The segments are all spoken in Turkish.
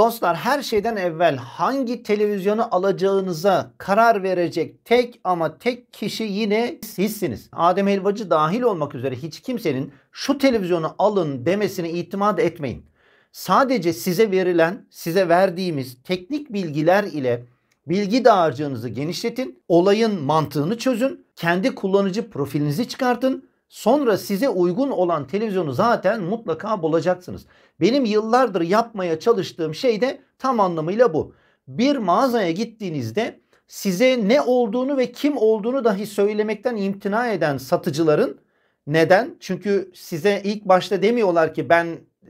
Dostlar her şeyden evvel hangi televizyonu alacağınıza karar verecek tek ama tek kişi yine sizsiniz. Adem Helvacı dahil olmak üzere hiç kimsenin şu televizyonu alın demesine itimat etmeyin. Sadece size verilen, size verdiğimiz teknik bilgiler ile bilgi dağarcığınızı genişletin, olayın mantığını çözün, kendi kullanıcı profilinizi çıkartın Sonra size uygun olan televizyonu zaten mutlaka bulacaksınız. Benim yıllardır yapmaya çalıştığım şey de tam anlamıyla bu. Bir mağazaya gittiğinizde size ne olduğunu ve kim olduğunu dahi söylemekten imtina eden satıcıların neden? Çünkü size ilk başta demiyorlar ki ben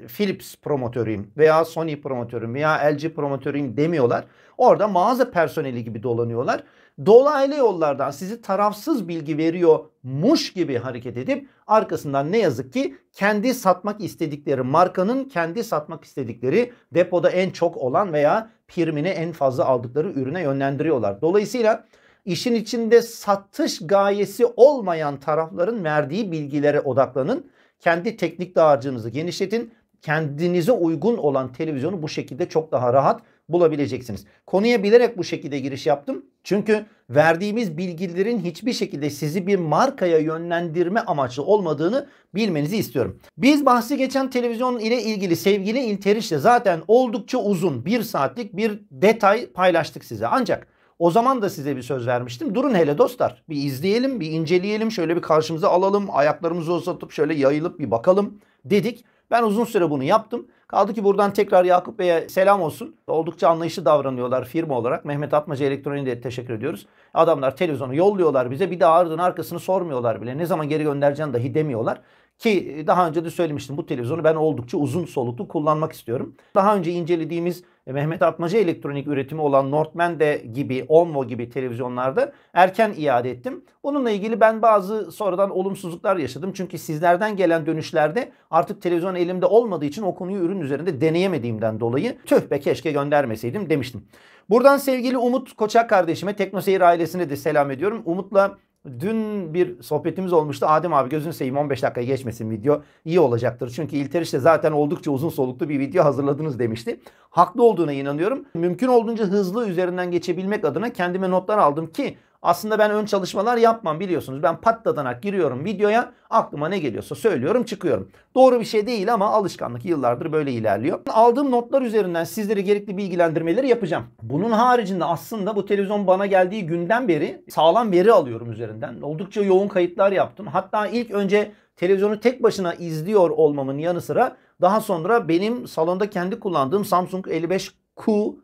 Philips promotörüyüm veya Sony promotörüyüm veya LG promotörüyüm demiyorlar. Orada mağaza personeli gibi dolanıyorlar dolaylı yollardan sizi tarafsız bilgi veriyor, muş gibi hareket edip arkasından ne yazık ki kendi satmak istedikleri markanın kendi satmak istedikleri depoda en çok olan veya primini en fazla aldıkları ürüne yönlendiriyorlar. Dolayısıyla işin içinde satış gayesi olmayan tarafların verdiği bilgilere odaklanın. Kendi teknik dağarcığınızı genişletin. Kendinize uygun olan televizyonu bu şekilde çok daha rahat bulabileceksiniz. Konuya bilerek bu şekilde giriş yaptım. Çünkü verdiğimiz bilgilerin hiçbir şekilde sizi bir markaya yönlendirme amaçlı olmadığını bilmenizi istiyorum. Biz bahsi geçen televizyon ile ilgili sevgili İlteriş'le zaten oldukça uzun bir saatlik bir detay paylaştık size. Ancak o zaman da size bir söz vermiştim. Durun hele dostlar bir izleyelim bir inceleyelim şöyle bir karşımıza alalım ayaklarımızı uzatıp şöyle yayılıp bir bakalım dedik. Ben uzun süre bunu yaptım. Kaldı ki buradan tekrar Yakup Bey'e selam olsun. Oldukça anlayışlı davranıyorlar firma olarak. Mehmet Atmaca Elektronik'e de teşekkür ediyoruz. Adamlar televizyonu yolluyorlar bize. Bir daha ardını arkasını sormuyorlar bile. Ne zaman geri göndereceğini dahi demiyorlar. Ki daha önce de söylemiştim bu televizyonu ben oldukça uzun soluklu kullanmak istiyorum. Daha önce incelediğimiz e, Mehmet Atmaca elektronik üretimi olan Northman de gibi, Onvo gibi televizyonlarda erken iade ettim. Bununla ilgili ben bazı sonradan olumsuzluklar yaşadım. Çünkü sizlerden gelen dönüşlerde artık televizyon elimde olmadığı için o konuyu ürün üzerinde deneyemediğimden dolayı tüh be keşke göndermeseydim demiştim. Buradan sevgili Umut Koçak kardeşime, Teknoseyir ailesine de selam ediyorum. Umut'la Dün bir sohbetimiz olmuştu. Adem abi gözünü seveyim 15 dakikaya geçmesin video. İyi olacaktır. Çünkü İlteriş'te zaten oldukça uzun soluklu bir video hazırladınız demişti. Haklı olduğuna inanıyorum. Mümkün olduğunca hızlı üzerinden geçebilmek adına kendime notlar aldım ki aslında ben ön çalışmalar yapmam biliyorsunuz. Ben patladanak giriyorum videoya. Aklıma ne geliyorsa söylüyorum çıkıyorum. Doğru bir şey değil ama alışkanlık yıllardır böyle ilerliyor. Aldığım notlar üzerinden sizlere gerekli bilgilendirmeleri yapacağım. Bunun haricinde aslında bu televizyon bana geldiği günden beri sağlam veri alıyorum üzerinden. Oldukça yoğun kayıtlar yaptım. Hatta ilk önce televizyonu tek başına izliyor olmamın yanı sıra daha sonra benim salonda kendi kullandığım Samsung 55Q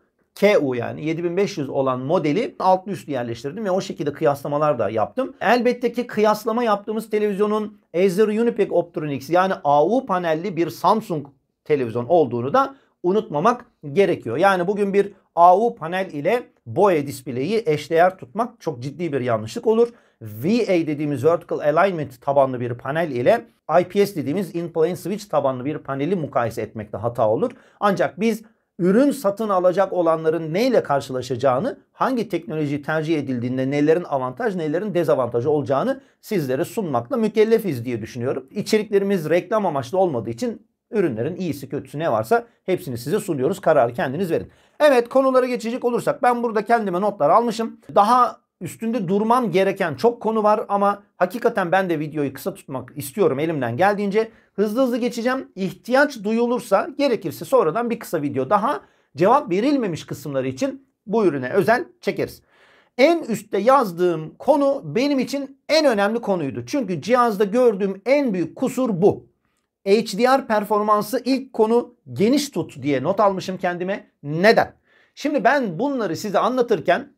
KU yani 7500 olan modeli altlı üstlü yerleştirdim ve o şekilde kıyaslamalar da yaptım. Elbette ki kıyaslama yaptığımız televizyonun Acer Unipack Optronics yani AU panelli bir Samsung televizyon olduğunu da unutmamak gerekiyor. Yani bugün bir AU panel ile BOE display'i eşdeğer tutmak çok ciddi bir yanlışlık olur. VA dediğimiz Vertical Alignment tabanlı bir panel ile IPS dediğimiz In-Plane Switch tabanlı bir paneli mukayese etmekte hata olur. Ancak biz ürün satın alacak olanların neyle karşılaşacağını, hangi teknoloji tercih edildiğinde nelerin avantaj, nelerin dezavantajı olacağını sizlere sunmakla mükellefiz diye düşünüyorum. İçeriklerimiz reklam amaçlı olmadığı için ürünlerin iyisi kötüsü ne varsa hepsini size sunuyoruz. Kararı kendiniz verin. Evet konulara geçecek olursak ben burada kendime notlar almışım. Daha üstünde durmam gereken çok konu var ama hakikaten ben de videoyu kısa tutmak istiyorum elimden geldiğince. Hızlı hızlı geçeceğim. İhtiyaç duyulursa gerekirse sonradan bir kısa video daha cevap verilmemiş kısımları için bu ürüne özel çekeriz. En üstte yazdığım konu benim için en önemli konuydu. Çünkü cihazda gördüğüm en büyük kusur bu. HDR performansı ilk konu geniş tut diye not almışım kendime. Neden? Şimdi ben bunları size anlatırken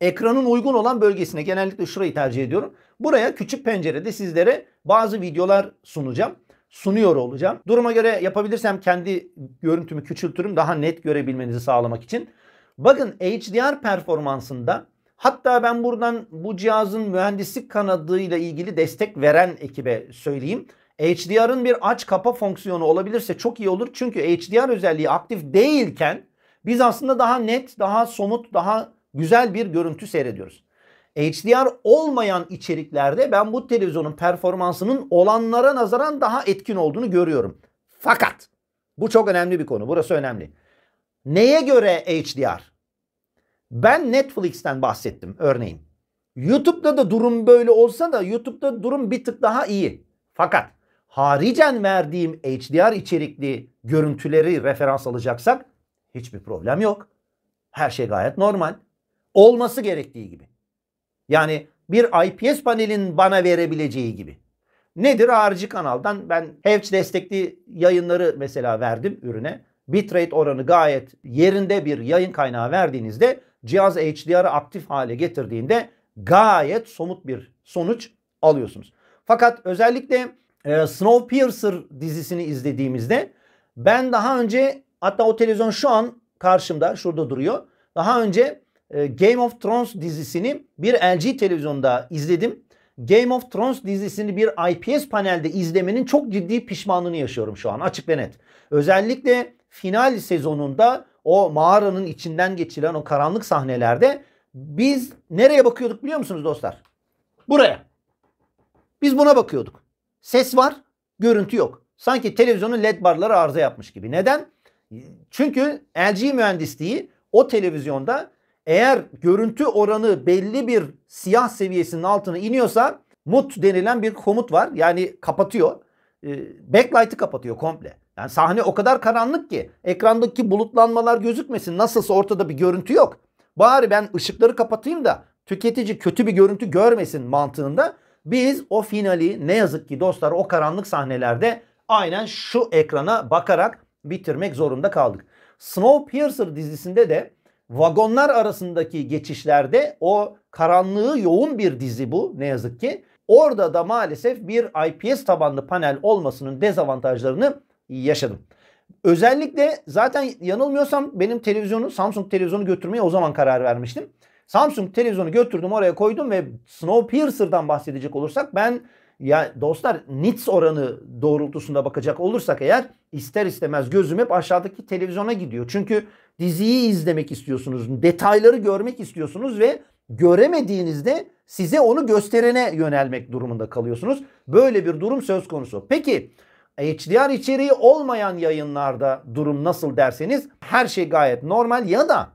ekranın uygun olan bölgesine genellikle şurayı tercih ediyorum. Buraya küçük pencerede sizlere bazı videolar sunacağım. Sunuyor olacağım. Duruma göre yapabilirsem kendi görüntümü küçültürüm daha net görebilmenizi sağlamak için. Bakın HDR performansında hatta ben buradan bu cihazın mühendislik kanadıyla ilgili destek veren ekibe söyleyeyim. HDR'ın bir aç kapa fonksiyonu olabilirse çok iyi olur. Çünkü HDR özelliği aktif değilken biz aslında daha net, daha somut, daha güzel bir görüntü seyrediyoruz. HDR olmayan içeriklerde ben bu televizyonun performansının olanlara nazaran daha etkin olduğunu görüyorum. Fakat bu çok önemli bir konu. Burası önemli. Neye göre HDR? Ben Netflix'ten bahsettim örneğin. YouTube'da da durum böyle olsa da YouTube'da durum bir tık daha iyi. Fakat haricen verdiğim HDR içerikli görüntüleri referans alacaksak hiçbir problem yok. Her şey gayet normal olması gerektiği gibi. Yani bir IPS panelin bana verebileceği gibi. Nedir? Harici kanaldan ben Hevç destekli yayınları mesela verdim ürüne. Bitrate oranı gayet yerinde bir yayın kaynağı verdiğinizde cihaz HDR aktif hale getirdiğinde gayet somut bir sonuç alıyorsunuz. Fakat özellikle e, Snowpiercer dizisini izlediğimizde ben daha önce hatta o televizyon şu an karşımda şurada duruyor. Daha önce ee, Game of Thrones dizisini bir LG televizyonda izledim. Game of Thrones dizisini bir IPS panelde izlemenin çok ciddi pişmanlığını yaşıyorum şu an açık ve net. Özellikle final sezonunda o mağaranın içinden geçilen o karanlık sahnelerde biz nereye bakıyorduk biliyor musunuz dostlar? Buraya. Biz buna bakıyorduk. Ses var, görüntü yok. Sanki televizyonun led barları arıza yapmış gibi. Neden? Çünkü LG mühendisliği o televizyonda eğer görüntü oranı belli bir siyah seviyesinin altına iniyorsa mut denilen bir komut var. Yani kapatıyor. Ee, backlight'ı kapatıyor komple. Yani sahne o kadar karanlık ki ekrandaki bulutlanmalar gözükmesin. Nasılsa ortada bir görüntü yok. Bari ben ışıkları kapatayım da tüketici kötü bir görüntü görmesin mantığında. Biz o finali ne yazık ki dostlar o karanlık sahnelerde aynen şu ekrana bakarak bitirmek zorunda kaldık. Snowpiercer dizisinde de vagonlar arasındaki geçişlerde o karanlığı yoğun bir dizi bu ne yazık ki. Orada da maalesef bir IPS tabanlı panel olmasının dezavantajlarını yaşadım. Özellikle zaten yanılmıyorsam benim televizyonu Samsung televizyonu götürmeye o zaman karar vermiştim. Samsung televizyonu götürdüm oraya koydum ve Snowpiercer'dan bahsedecek olursak ben ya dostlar nits oranı doğrultusunda bakacak olursak eğer ister istemez gözüm hep aşağıdaki televizyona gidiyor. Çünkü diziyi izlemek istiyorsunuz. Detayları görmek istiyorsunuz ve göremediğinizde size onu gösterene yönelmek durumunda kalıyorsunuz. Böyle bir durum söz konusu. Peki HDR içeriği olmayan yayınlarda durum nasıl derseniz her şey gayet normal ya da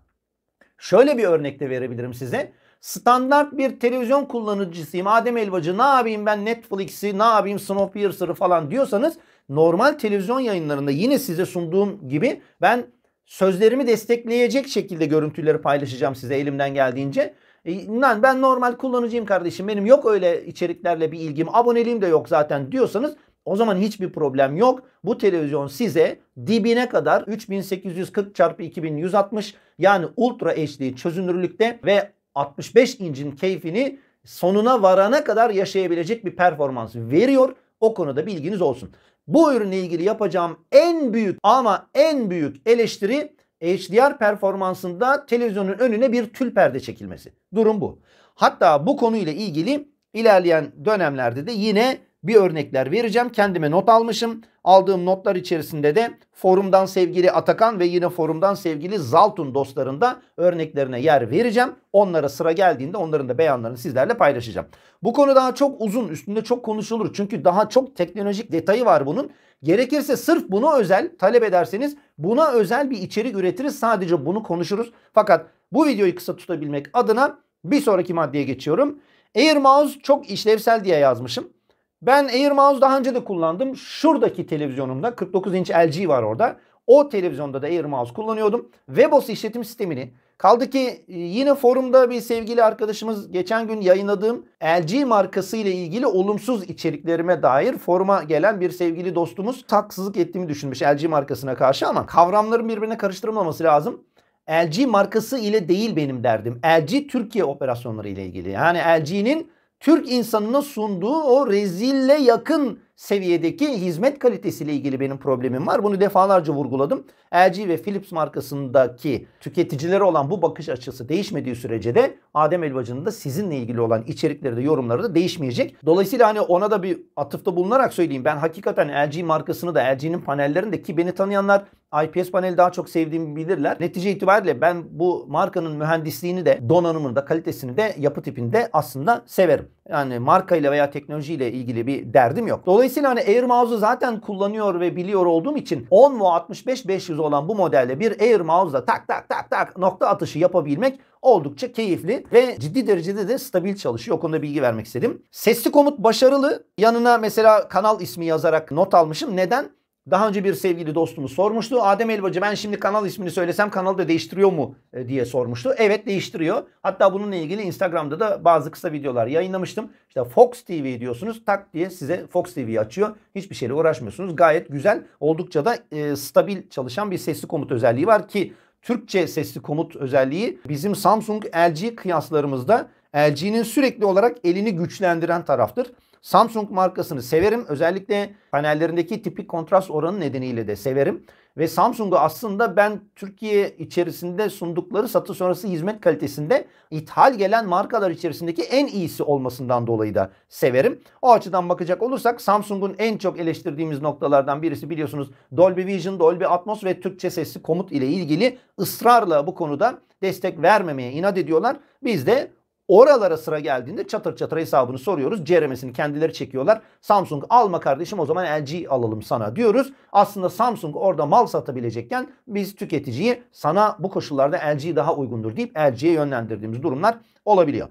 şöyle bir örnek de verebilirim size. Standart bir televizyon kullanıcısıyım. Adem Elvacı ne yapayım ben Netflix'i ne yapayım Snowpiercer'ı falan diyorsanız normal televizyon yayınlarında yine size sunduğum gibi ben sözlerimi destekleyecek şekilde görüntüleri paylaşacağım size elimden geldiğince. E, Lan ben normal kullanıcıyım kardeşim benim yok öyle içeriklerle bir ilgim aboneliğim de yok zaten diyorsanız o zaman hiçbir problem yok. Bu televizyon size dibine kadar 3840 çarpı 2160 yani Ultra HD çözünürlükte ve 65 incin keyfini sonuna varana kadar yaşayabilecek bir performans veriyor. O konuda bilginiz olsun bu ürünle ilgili yapacağım en büyük ama en büyük eleştiri HDR performansında televizyonun önüne bir tül perde çekilmesi. Durum bu. Hatta bu konuyla ilgili ilerleyen dönemlerde de yine bir örnekler vereceğim. Kendime not almışım. Aldığım notlar içerisinde de forumdan sevgili Atakan ve yine forumdan sevgili Zaltun dostlarında örneklerine yer vereceğim. Onlara sıra geldiğinde onların da beyanlarını sizlerle paylaşacağım. Bu konu daha çok uzun üstünde çok konuşulur. Çünkü daha çok teknolojik detayı var bunun. Gerekirse sırf buna özel talep ederseniz buna özel bir içerik üretiriz. Sadece bunu konuşuruz. Fakat bu videoyu kısa tutabilmek adına bir sonraki maddeye geçiyorum. Air Mouse çok işlevsel diye yazmışım. Ben Air Mouse daha önce de kullandım. Şuradaki televizyonumda 49 inç LG var orada. O televizyonda da Air Mouse kullanıyordum. WebOS işletim sistemini kaldı ki e, yine forumda bir sevgili arkadaşımız geçen gün yayınladığım LG markası ile ilgili olumsuz içeriklerime dair foruma gelen bir sevgili dostumuz haksızlık ettiğimi düşünmüş LG markasına karşı ama kavramların birbirine karıştırılmaması lazım. LG markası ile değil benim derdim. LG Türkiye operasyonları ile ilgili. Yani LG'nin Türk insanına sunduğu o rezille yakın seviyedeki hizmet kalitesiyle ilgili benim problemim var. Bunu defalarca vurguladım. LG ve Philips markasındaki tüketicilere olan bu bakış açısı değişmediği sürece de Adem Elbacı'nın da sizinle ilgili olan içerikleri de yorumları da değişmeyecek. Dolayısıyla hani ona da bir atıfta bulunarak söyleyeyim. Ben hakikaten LG markasını da LG'nin panellerini de ki beni tanıyanlar IPS paneli daha çok sevdiğimi bilirler. Netice itibariyle ben bu markanın mühendisliğini de donanımını da kalitesini de yapı tipinde aslında severim. Yani markayla veya teknolojiyle ilgili bir derdim yok. Dolayısıyla hani Air Mouse'u zaten kullanıyor ve biliyor olduğum için 10 mu 65 500 olan bu modelle bir Air Mouse'la tak tak tak tak nokta atışı yapabilmek oldukça keyifli ve ciddi derecede de stabil çalışıyor. O konuda bilgi vermek istedim. Sesli komut başarılı. Yanına mesela kanal ismi yazarak not almışım. Neden? Daha önce bir sevgili dostumuz sormuştu. Adem Elbacı ben şimdi kanal ismini söylesem kanalı da değiştiriyor mu e, diye sormuştu. Evet değiştiriyor. Hatta bununla ilgili Instagram'da da bazı kısa videolar yayınlamıştım. İşte Fox TV diyorsunuz tak diye size Fox TV'yi açıyor. Hiçbir şeyle uğraşmıyorsunuz. Gayet güzel oldukça da e, stabil çalışan bir sesli komut özelliği var ki Türkçe sesli komut özelliği bizim Samsung LG kıyaslarımızda LG'nin sürekli olarak elini güçlendiren taraftır. Samsung markasını severim. Özellikle panellerindeki tipik kontrast oranı nedeniyle de severim. Ve Samsung'u aslında ben Türkiye içerisinde sundukları satış sonrası hizmet kalitesinde ithal gelen markalar içerisindeki en iyisi olmasından dolayı da severim. O açıdan bakacak olursak Samsung'un en çok eleştirdiğimiz noktalardan birisi biliyorsunuz Dolby Vision, Dolby Atmos ve Türkçe sesli komut ile ilgili ısrarla bu konuda destek vermemeye inat ediyorlar. Biz de Oralara sıra geldiğinde çatır çatır hesabını soruyoruz. Ceremesini kendileri çekiyorlar. Samsung alma kardeşim o zaman LG alalım sana diyoruz. Aslında Samsung orada mal satabilecekken biz tüketiciyi sana bu koşullarda LG daha uygundur deyip LG'ye yönlendirdiğimiz durumlar olabiliyor.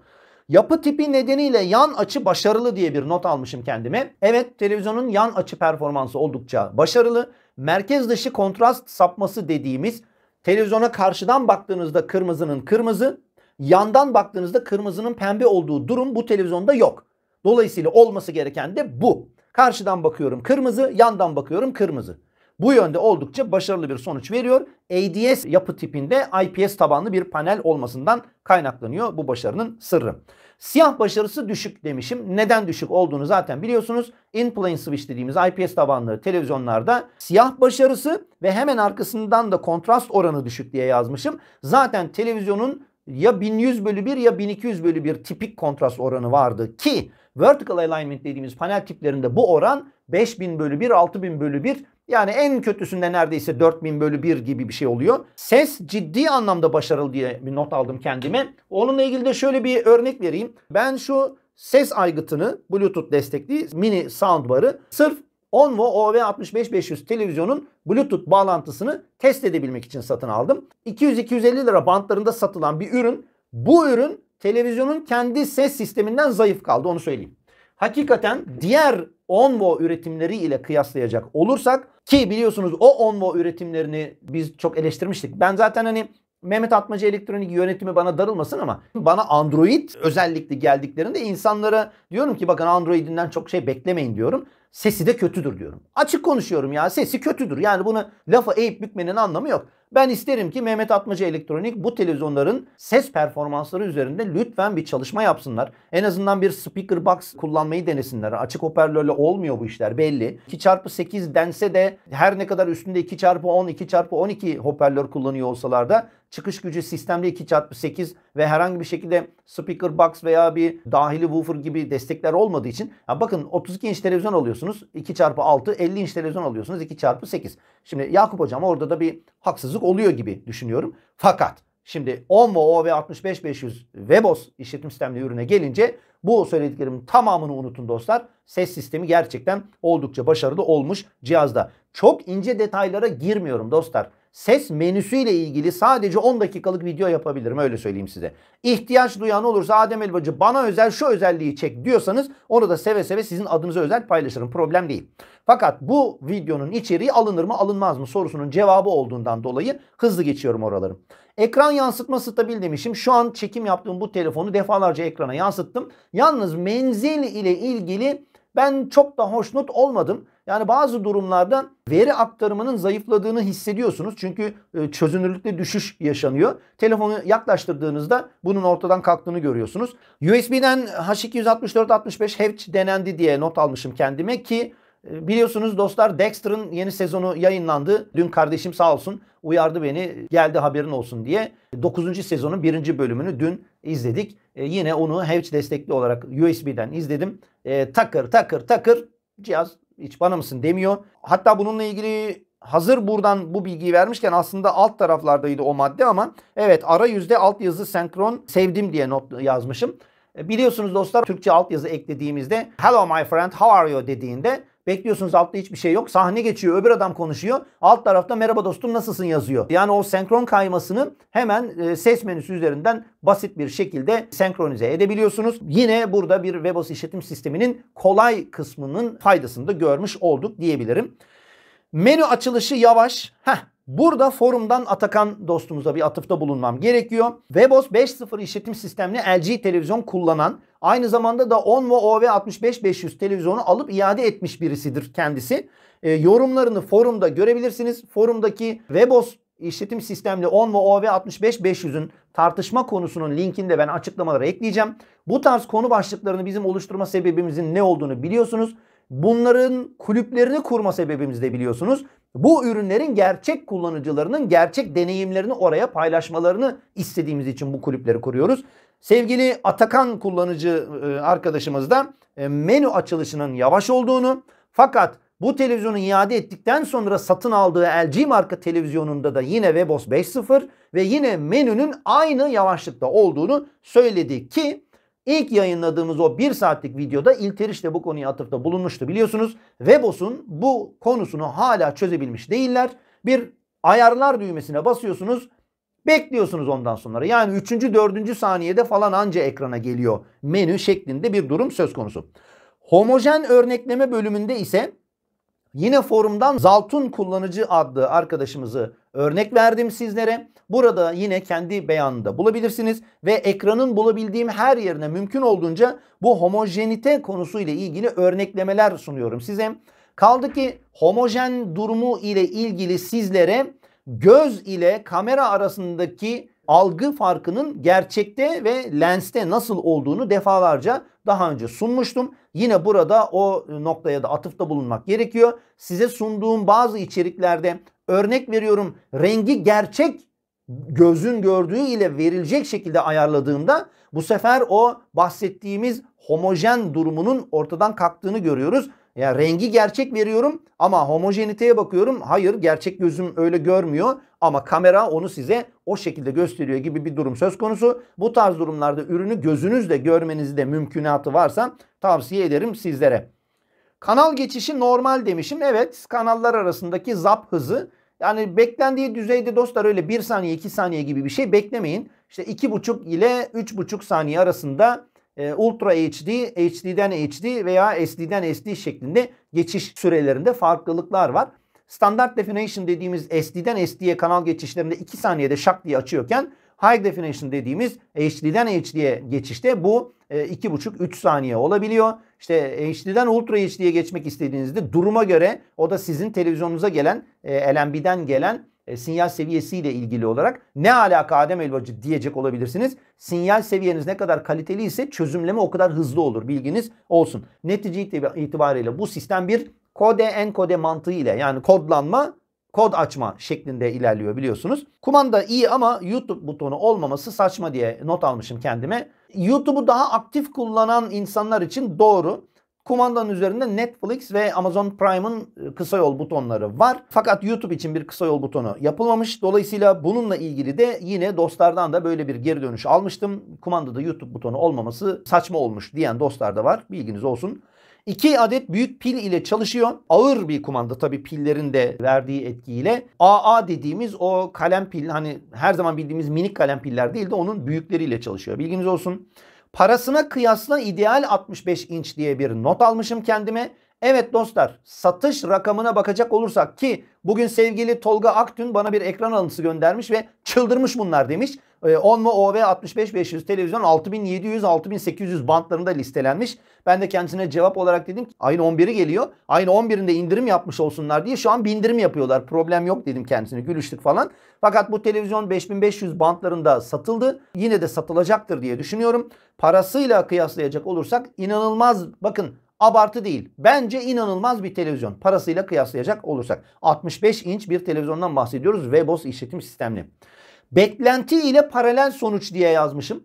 Yapı tipi nedeniyle yan açı başarılı diye bir not almışım kendime. Evet televizyonun yan açı performansı oldukça başarılı. Merkez dışı kontrast sapması dediğimiz televizyona karşıdan baktığınızda kırmızının kırmızı, yandan baktığınızda kırmızının pembe olduğu durum bu televizyonda yok. Dolayısıyla olması gereken de bu. Karşıdan bakıyorum kırmızı, yandan bakıyorum kırmızı. Bu yönde oldukça başarılı bir sonuç veriyor. ADS yapı tipinde IPS tabanlı bir panel olmasından kaynaklanıyor bu başarının sırrı. Siyah başarısı düşük demişim. Neden düşük olduğunu zaten biliyorsunuz. In-plane switch dediğimiz IPS tabanlı televizyonlarda siyah başarısı ve hemen arkasından da kontrast oranı düşük diye yazmışım. Zaten televizyonun ya 1100 bölü 1 ya 1200 bölü 1 tipik kontrast oranı vardı ki vertical alignment dediğimiz panel tiplerinde bu oran 5000 bölü 1, 6000 bölü 1 yani en kötüsünde neredeyse 4000 bölü 1 gibi bir şey oluyor. Ses ciddi anlamda başarılı diye bir not aldım kendime. Onunla ilgili de şöyle bir örnek vereyim. Ben şu ses aygıtını Bluetooth destekli mini soundbar'ı sırf Onvo OV65500 televizyonun Bluetooth bağlantısını test edebilmek için satın aldım. 200-250 lira bantlarında satılan bir ürün. Bu ürün televizyonun kendi ses sisteminden zayıf kaldı onu söyleyeyim. Hakikaten diğer Onvo üretimleri ile kıyaslayacak olursak ki biliyorsunuz o Onvo üretimlerini biz çok eleştirmiştik. Ben zaten hani Mehmet Atmacı elektronik yönetimi bana darılmasın ama bana Android özellikle geldiklerinde insanlara diyorum ki bakın Android'inden çok şey beklemeyin diyorum. Sesi de kötüdür diyorum. Açık konuşuyorum ya sesi kötüdür. Yani bunu lafa eğip bükmenin anlamı yok. Ben isterim ki Mehmet Atmaca Elektronik bu televizyonların ses performansları üzerinde lütfen bir çalışma yapsınlar. En azından bir speaker box kullanmayı denesinler. Açık hoparlörle olmuyor bu işler belli. 2x8 dense de her ne kadar üstünde 2x10, 2x12 hoparlör kullanıyor olsalar da çıkış gücü sistemde 2x8 ve herhangi bir şekilde speaker box veya bir dahili woofer gibi destekler olmadığı için ya bakın 32 inç televizyon alıyorsun alıyorsunuz. 2 çarpı 6 50 inç televizyon alıyorsunuz. 2 çarpı 8. Şimdi Yakup hocam orada da bir haksızlık oluyor gibi düşünüyorum. Fakat şimdi 10 ve OV 65500 Webos işletim sistemli ürüne gelince bu söylediklerimin tamamını unutun dostlar. Ses sistemi gerçekten oldukça başarılı olmuş cihazda. Çok ince detaylara girmiyorum dostlar ses menüsü ile ilgili sadece 10 dakikalık video yapabilirim öyle söyleyeyim size. İhtiyaç duyan olursa Adem Elbacı bana özel şu özelliği çek diyorsanız onu da seve seve sizin adınıza özel paylaşırım. Problem değil. Fakat bu videonun içeriği alınır mı alınmaz mı sorusunun cevabı olduğundan dolayı hızlı geçiyorum oralarım. Ekran yansıtma stabil demişim. Şu an çekim yaptığım bu telefonu defalarca ekrana yansıttım. Yalnız menzil ile ilgili ben çok da hoşnut olmadım. Yani bazı durumlarda veri aktarımının zayıfladığını hissediyorsunuz. Çünkü e, çözünürlükte düşüş yaşanıyor. Telefonu yaklaştırdığınızda bunun ortadan kalktığını görüyorsunuz. USB'den H264-65 Hevç denendi diye not almışım kendime ki e, Biliyorsunuz dostlar Dexter'ın yeni sezonu yayınlandı. Dün kardeşim sağ olsun uyardı beni geldi haberin olsun diye. 9. sezonun 1. bölümünü dün izledik. E, yine onu Hevç destekli olarak USB'den izledim. E, takır takır takır cihaz hiç bana mısın demiyor. Hatta bununla ilgili hazır buradan bu bilgiyi vermişken aslında alt taraflardaydı o madde ama evet ara yüzde alt yazı senkron sevdim diye not yazmışım. E, biliyorsunuz dostlar Türkçe alt yazı eklediğimizde Hello my friend how are you dediğinde Bekliyorsunuz altta hiçbir şey yok. Sahne geçiyor öbür adam konuşuyor. Alt tarafta merhaba dostum nasılsın yazıyor. Yani o senkron kaymasını hemen e, ses menüsü üzerinden basit bir şekilde senkronize edebiliyorsunuz. Yine burada bir WebOS işletim sisteminin kolay kısmının faydasını da görmüş olduk diyebilirim. Menü açılışı yavaş. Heh Burada forumdan Atakan dostumuza bir atıfta bulunmam gerekiyor. Webos 5.0 işletim sistemli LG televizyon kullanan, aynı zamanda da Onvo OV65500 televizyonu alıp iade etmiş birisidir kendisi. E, yorumlarını forumda görebilirsiniz. Forumdaki Webos işletim sistemli 10 ve OV65500'ün tartışma konusunun linkinde ben açıklamalara ekleyeceğim. Bu tarz konu başlıklarını bizim oluşturma sebebimizin ne olduğunu biliyorsunuz. Bunların kulüplerini kurma sebebimizi de biliyorsunuz. Bu ürünlerin gerçek kullanıcılarının gerçek deneyimlerini oraya paylaşmalarını istediğimiz için bu kulüpleri kuruyoruz. Sevgili Atakan kullanıcı e, arkadaşımız da e, menü açılışının yavaş olduğunu fakat bu televizyonu iade ettikten sonra satın aldığı LG marka televizyonunda da yine Webos 5.0 ve yine menünün aynı yavaşlıkta olduğunu söyledi ki İlk yayınladığımız o bir saatlik videoda İlteriş de bu konuya atıfta bulunmuştu biliyorsunuz. Webos'un bu konusunu hala çözebilmiş değiller. Bir ayarlar düğmesine basıyorsunuz. Bekliyorsunuz ondan sonra. Yani 3. 4. saniyede falan anca ekrana geliyor menü şeklinde bir durum söz konusu. Homojen örnekleme bölümünde ise yine forumdan Zaltun kullanıcı adlı arkadaşımızı örnek verdim sizlere. Burada yine kendi beyanında bulabilirsiniz ve ekranın bulabildiğim her yerine mümkün olduğunca bu homojenite konusu ile ilgili örneklemeler sunuyorum size. Kaldı ki homojen durumu ile ilgili sizlere göz ile kamera arasındaki algı farkının gerçekte ve lenste nasıl olduğunu defalarca daha önce sunmuştum. Yine burada o noktaya da atıfta bulunmak gerekiyor. Size sunduğum bazı içeriklerde Örnek veriyorum rengi gerçek gözün gördüğü ile verilecek şekilde ayarladığımda bu sefer o bahsettiğimiz homojen durumunun ortadan kalktığını görüyoruz. Yani rengi gerçek veriyorum ama homojeniteye bakıyorum. Hayır gerçek gözüm öyle görmüyor ama kamera onu size o şekilde gösteriyor gibi bir durum söz konusu. Bu tarz durumlarda ürünü gözünüzle görmenizde mümkünatı varsa tavsiye ederim sizlere. Kanal geçişi normal demişim. Evet kanallar arasındaki zap hızı yani beklendiği düzeyde dostlar öyle 1 saniye 2 saniye gibi bir şey beklemeyin. İşte 2,5 ile 3,5 saniye arasında e, Ultra HD, HD'den HD veya SD'den SD şeklinde geçiş sürelerinde farklılıklar var. Standart definition dediğimiz SD'den SD'ye kanal geçişlerinde 2 saniyede şak diye açıyorken High definition dediğimiz HD'den HD'ye geçişte bu 2,5-3 e, saniye olabiliyor. İşte HD'den Ultra HD'ye geçmek istediğinizde duruma göre o da sizin televizyonunuza gelen e, LNB'den gelen e, sinyal seviyesiyle ilgili olarak ne alaka Adem Elbacı diyecek olabilirsiniz. Sinyal seviyeniz ne kadar kaliteli ise çözümleme o kadar hızlı olur bilginiz olsun. Netice itibariyle bu sistem bir kode enkode mantığı ile yani kodlanma kod açma şeklinde ilerliyor biliyorsunuz. Kumanda iyi ama YouTube butonu olmaması saçma diye not almışım kendime. YouTube'u daha aktif kullanan insanlar için doğru. Kumandanın üzerinde Netflix ve Amazon Prime'ın e, kısa yol butonları var. Fakat YouTube için bir kısa yol butonu yapılmamış. Dolayısıyla bununla ilgili de yine dostlardan da böyle bir geri dönüş almıştım. Kumandada YouTube butonu olmaması saçma olmuş diyen dostlar da var. Bilginiz olsun. 2 adet büyük pil ile çalışıyor. Ağır bir kumanda tabii pillerin de verdiği etkiyle. AA dediğimiz o kalem pil hani her zaman bildiğimiz minik kalem piller değil de onun büyükleriyle çalışıyor. Bilginiz olsun. Parasına kıyasla ideal 65 inç diye bir not almışım kendime. Evet dostlar satış rakamına bakacak olursak ki bugün sevgili Tolga Aktün bana bir ekran alıntısı göndermiş ve çıldırmış bunlar demiş. 10 mu OV 65500 televizyon 6700 6800 bantlarında listelenmiş. Ben de kendisine cevap olarak dedim ki aynı 11'i geliyor. Ayın 11'inde indirim yapmış olsunlar diye şu an bindirim yapıyorlar. Problem yok dedim kendisine gülüştük falan. Fakat bu televizyon 5500 bantlarında satıldı. Yine de satılacaktır diye düşünüyorum. Parasıyla kıyaslayacak olursak inanılmaz bakın abartı değil. Bence inanılmaz bir televizyon. Parasıyla kıyaslayacak olursak. 65 inç bir televizyondan bahsediyoruz. Webos işletim sistemli. Beklenti ile paralel sonuç diye yazmışım.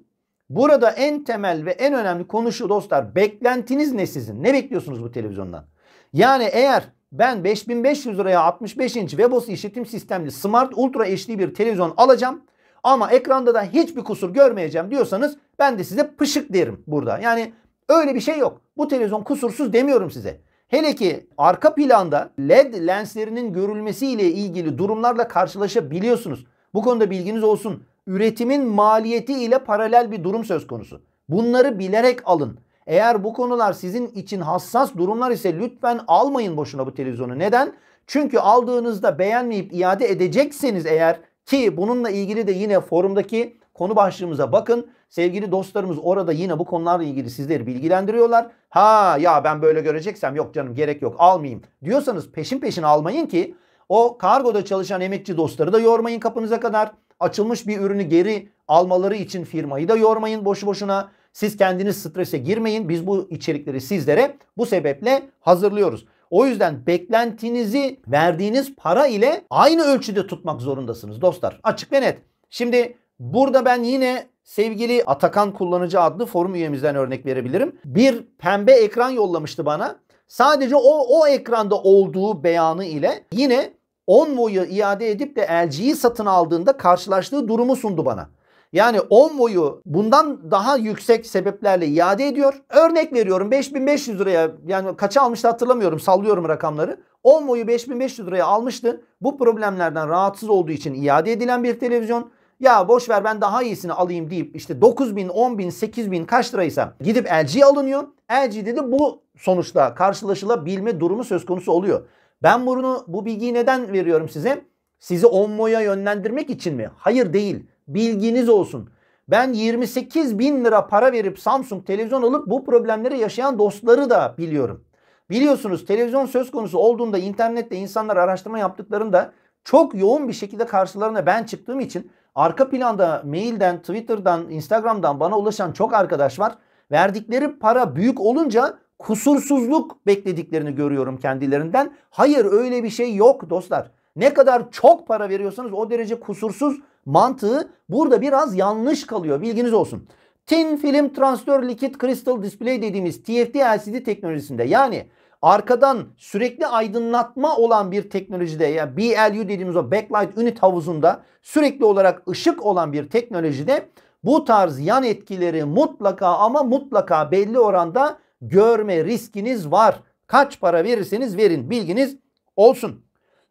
Burada en temel ve en önemli konu şu dostlar. Beklentiniz ne sizin? Ne bekliyorsunuz bu televizyondan? Yani eğer ben 5500 liraya 65 inç Webos işletim sistemli Smart Ultra HD bir televizyon alacağım ama ekranda da hiçbir kusur görmeyeceğim diyorsanız ben de size pışık derim burada. Yani öyle bir şey yok. Bu televizyon kusursuz demiyorum size. Hele ki arka planda LED lenslerinin görülmesiyle ilgili durumlarla karşılaşabiliyorsunuz. Bu konuda bilginiz olsun. Üretimin maliyeti ile paralel bir durum söz konusu. Bunları bilerek alın. Eğer bu konular sizin için hassas durumlar ise lütfen almayın boşuna bu televizyonu. Neden? Çünkü aldığınızda beğenmeyip iade edecekseniz eğer ki bununla ilgili de yine forumdaki konu başlığımıza bakın. Sevgili dostlarımız orada yine bu konularla ilgili sizleri bilgilendiriyorlar. Ha ya ben böyle göreceksem yok canım gerek yok almayayım diyorsanız peşin peşin almayın ki o kargoda çalışan emekçi dostları da yormayın kapınıza kadar. Açılmış bir ürünü geri almaları için firmayı da yormayın boşu boşuna. Siz kendiniz strese girmeyin. Biz bu içerikleri sizlere bu sebeple hazırlıyoruz. O yüzden beklentinizi verdiğiniz para ile aynı ölçüde tutmak zorundasınız dostlar. Açık ve net. Şimdi Burada ben yine sevgili Atakan kullanıcı adlı forum üyemizden örnek verebilirim. Bir pembe ekran yollamıştı bana. Sadece o, o ekranda olduğu beyanı ile yine Onvo'yu iade edip de LG'yi satın aldığında karşılaştığı durumu sundu bana. Yani Onvo'yu bundan daha yüksek sebeplerle iade ediyor. Örnek veriyorum 5500 liraya yani kaça almıştı hatırlamıyorum sallıyorum rakamları. Onvo'yu 5500 liraya almıştı. Bu problemlerden rahatsız olduğu için iade edilen bir televizyon ya boş ver ben daha iyisini alayım deyip işte 9 bin, 10 bin, 8 bin kaç liraysa gidip LG alınıyor. LG'de de bu sonuçta karşılaşılabilme durumu söz konusu oluyor. Ben bunu bu bilgiyi neden veriyorum size? Sizi Onmo'ya yönlendirmek için mi? Hayır değil. Bilginiz olsun. Ben 28 bin lira para verip Samsung televizyon alıp bu problemleri yaşayan dostları da biliyorum. Biliyorsunuz televizyon söz konusu olduğunda internette insanlar araştırma yaptıklarında çok yoğun bir şekilde karşılarına ben çıktığım için Arka planda mailden, Twitter'dan, Instagram'dan bana ulaşan çok arkadaş var. Verdikleri para büyük olunca kusursuzluk beklediklerini görüyorum kendilerinden. Hayır öyle bir şey yok dostlar. Ne kadar çok para veriyorsanız o derece kusursuz mantığı burada biraz yanlış kalıyor. Bilginiz olsun. Tin Film Transfer Liquid Crystal Display dediğimiz TFT LCD teknolojisinde yani arkadan sürekli aydınlatma olan bir teknolojide ya yani BLU dediğimiz o backlight unit havuzunda sürekli olarak ışık olan bir teknolojide bu tarz yan etkileri mutlaka ama mutlaka belli oranda görme riskiniz var. Kaç para verirseniz verin bilginiz olsun.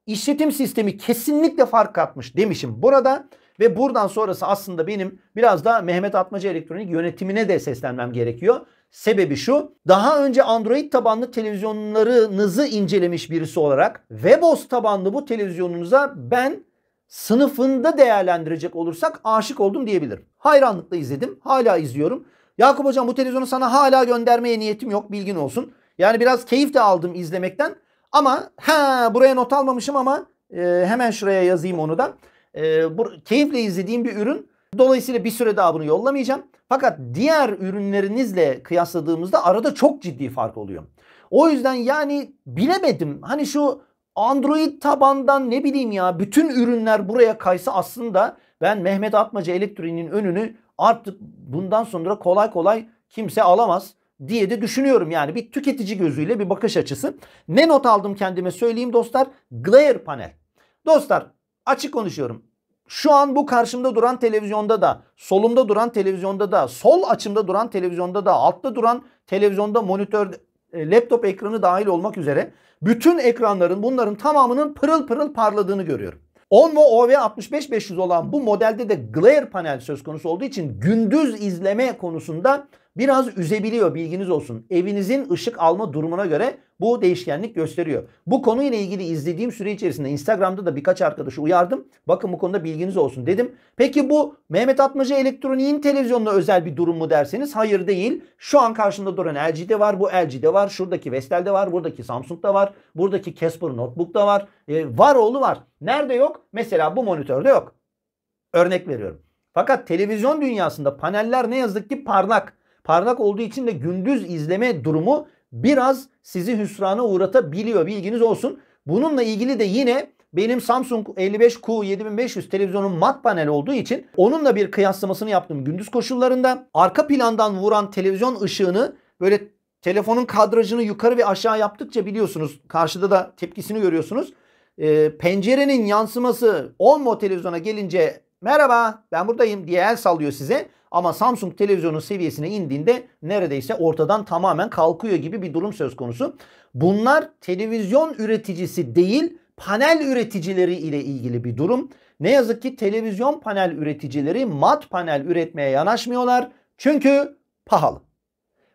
İşletim sistemi kesinlikle fark katmış demişim burada ve buradan sonrası aslında benim biraz da Mehmet Atmaca Elektronik yönetimine de seslenmem gerekiyor. Sebebi şu daha önce Android tabanlı televizyonlarınızı incelemiş birisi olarak WebOS tabanlı bu televizyonunuza ben sınıfında değerlendirecek olursak aşık oldum diyebilirim. Hayranlıkla izledim. Hala izliyorum. Yakup hocam bu televizyonu sana hala göndermeye niyetim yok bilgin olsun. Yani biraz keyif de aldım izlemekten. Ama he, buraya not almamışım ama e, hemen şuraya yazayım onu da. E, bu, keyifle izlediğim bir ürün. Dolayısıyla bir süre daha bunu yollamayacağım. Fakat diğer ürünlerinizle kıyasladığımızda arada çok ciddi fark oluyor. O yüzden yani bilemedim. Hani şu Android tabandan ne bileyim ya bütün ürünler buraya kaysa aslında ben Mehmet Atmaca Elektriği'nin önünü artık bundan sonra kolay kolay kimse alamaz diye de düşünüyorum. Yani bir tüketici gözüyle bir bakış açısı. Ne not aldım kendime söyleyeyim dostlar? Glare panel. Dostlar açık konuşuyorum şu an bu karşımda duran televizyonda da, solumda duran televizyonda da, sol açımda duran televizyonda da, altta duran televizyonda monitör, e, laptop ekranı dahil olmak üzere bütün ekranların bunların tamamının pırıl pırıl parladığını görüyorum. Onvo OV65500 olan bu modelde de glare panel söz konusu olduğu için gündüz izleme konusunda biraz üzebiliyor bilginiz olsun. Evinizin ışık alma durumuna göre bu değişkenlik gösteriyor. Bu konuyla ilgili izlediğim süre içerisinde Instagram'da da birkaç arkadaşı uyardım. Bakın bu konuda bilginiz olsun dedim. Peki bu Mehmet Atmaca elektroniğin televizyonuna özel bir durum mu derseniz hayır değil. Şu an karşımda duran LG'de var, bu LG'de var, şuradaki Vestel'de var, buradaki Samsung'da var, buradaki Casper Notebook'ta var. E, var oğlu var. Nerede yok? Mesela bu monitörde yok. Örnek veriyorum. Fakat televizyon dünyasında paneller ne yazık ki parlak. Parlak olduğu için de gündüz izleme durumu biraz sizi hüsrana uğratabiliyor bilginiz olsun. Bununla ilgili de yine benim Samsung 55Q7500 televizyonun mat panel olduğu için onunla bir kıyaslamasını yaptım gündüz koşullarında. Arka plandan vuran televizyon ışığını böyle telefonun kadrajını yukarı ve aşağı yaptıkça biliyorsunuz karşıda da tepkisini görüyorsunuz. E, pencerenin yansıması 10 mo televizyona gelince merhaba ben buradayım diye el sallıyor size. Ama Samsung televizyonun seviyesine indiğinde neredeyse ortadan tamamen kalkıyor gibi bir durum söz konusu. Bunlar televizyon üreticisi değil panel üreticileri ile ilgili bir durum. Ne yazık ki televizyon panel üreticileri mat panel üretmeye yanaşmıyorlar. Çünkü pahalı.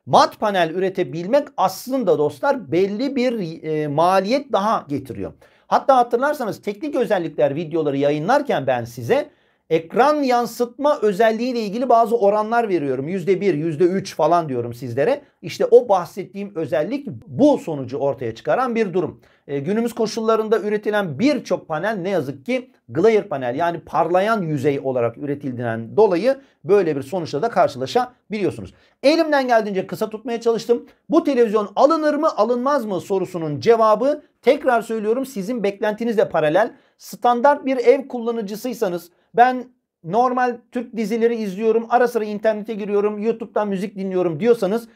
Mat panel üretebilmek aslında dostlar belli bir e, maliyet daha getiriyor. Hatta hatırlarsanız teknik özellikler videoları yayınlarken ben size ekran yansıtma özelliğiyle ilgili bazı oranlar veriyorum. %1, %3 falan diyorum sizlere. İşte o bahsettiğim özellik bu sonucu ortaya çıkaran bir durum. E, günümüz koşullarında üretilen birçok panel ne yazık ki glare panel yani parlayan yüzey olarak üretildiğinden dolayı böyle bir sonuçla da karşılaşabiliyorsunuz. Elimden geldiğince kısa tutmaya çalıştım. Bu televizyon alınır mı alınmaz mı sorusunun cevabı Tekrar söylüyorum sizin beklentinizle paralel standart bir ev kullanıcısıysanız ben normal Türk dizileri izliyorum ara sıra internete giriyorum YouTube'dan müzik dinliyorum diyorsanız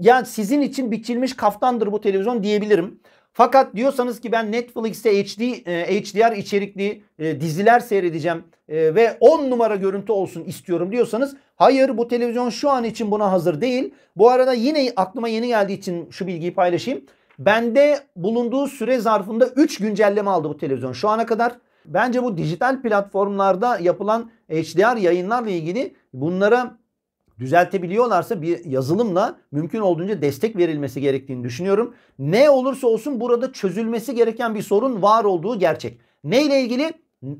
yani sizin için biçilmiş kaftandır bu televizyon diyebilirim. Fakat diyorsanız ki ben Netflix'te HD, e, HDR içerikli e, diziler seyredeceğim e, ve 10 numara görüntü olsun istiyorum diyorsanız hayır bu televizyon şu an için buna hazır değil. Bu arada yine aklıma yeni geldiği için şu bilgiyi paylaşayım. Bende bulunduğu süre zarfında 3 güncelleme aldı bu televizyon şu ana kadar. Bence bu dijital platformlarda yapılan HDR yayınlarla ilgili bunlara düzeltebiliyorlarsa bir yazılımla mümkün olduğunca destek verilmesi gerektiğini düşünüyorum. Ne olursa olsun burada çözülmesi gereken bir sorun var olduğu gerçek. Ne ile ilgili?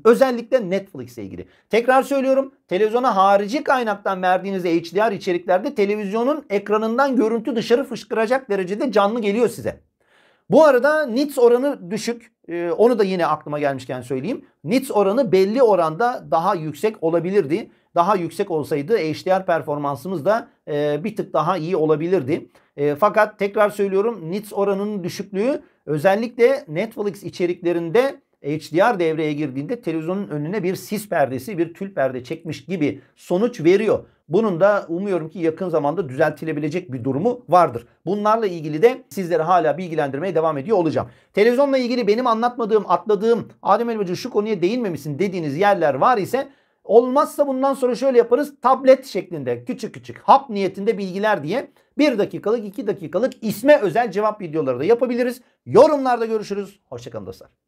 Özellikle Netflix'e ilgili. Tekrar söylüyorum televizyona harici kaynaktan verdiğiniz HDR içeriklerde televizyonun ekranından görüntü dışarı fışkıracak derecede canlı geliyor size. Bu arada nits oranı düşük. Ee, onu da yine aklıma gelmişken söyleyeyim. Nits oranı belli oranda daha yüksek olabilirdi. Daha yüksek olsaydı HDR performansımız da e, bir tık daha iyi olabilirdi. E, fakat tekrar söylüyorum nits oranının düşüklüğü özellikle Netflix içeriklerinde HDR devreye girdiğinde televizyonun önüne bir sis perdesi, bir tül perde çekmiş gibi sonuç veriyor. Bunun da umuyorum ki yakın zamanda düzeltilebilecek bir durumu vardır. Bunlarla ilgili de sizleri hala bilgilendirmeye devam ediyor olacağım. Televizyonla ilgili benim anlatmadığım, atladığım, Adem Elmacı şu konuya değinmemişsin dediğiniz yerler var ise olmazsa bundan sonra şöyle yaparız tablet şeklinde küçük küçük hap niyetinde bilgiler diye 1 dakikalık 2 dakikalık isme özel cevap videoları da yapabiliriz. Yorumlarda görüşürüz. Hoşçakalın dostlar.